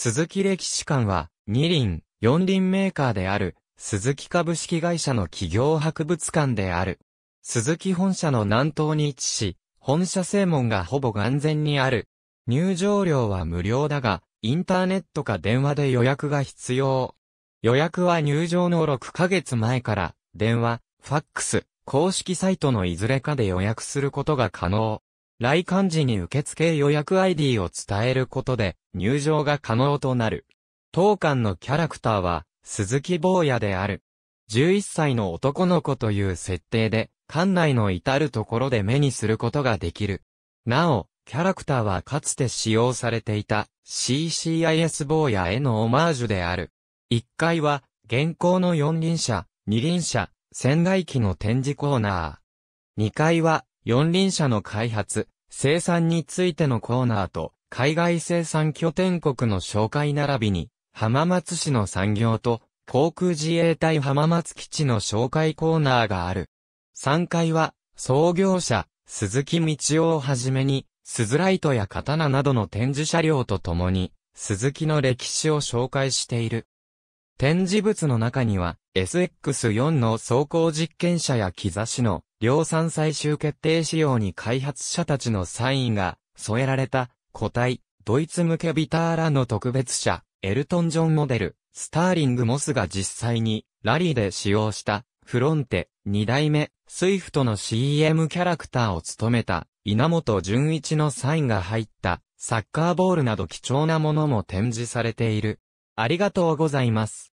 鈴木歴史館は、二輪、四輪メーカーである、鈴木株式会社の企業博物館である。鈴木本社の南東に位置し、本社正門がほぼ完全にある。入場料は無料だが、インターネットか電話で予約が必要。予約は入場の6ヶ月前から、電話、ファックス、公式サイトのいずれかで予約することが可能。来館時に受付予約 ID を伝えることで入場が可能となる。当館のキャラクターは鈴木坊やである。11歳の男の子という設定で、館内の至るところで目にすることができる。なお、キャラクターはかつて使用されていた CCIS 坊やへのオマージュである。1階は、現行の四輪車、二輪車、仙台機の展示コーナー。2階は、四輪車の開発、生産についてのコーナーと、海外生産拠点国の紹介並びに、浜松市の産業と、航空自衛隊浜松基地の紹介コーナーがある。3階は、創業者、鈴木道夫をはじめに、スライトや刀などの展示車両とともに、鈴木の歴史を紹介している。展示物の中には、SX4 の走行実験車や木しの量産最終決定仕様に開発者たちのサインが添えられた個体、ドイツ向けビターラの特別車、エルトン・ジョンモデル、スターリング・モスが実際にラリーで使用したフロンテ2代目スイフトの CM キャラクターを務めた稲本純一のサインが入ったサッカーボールなど貴重なものも展示されている。ありがとうございます。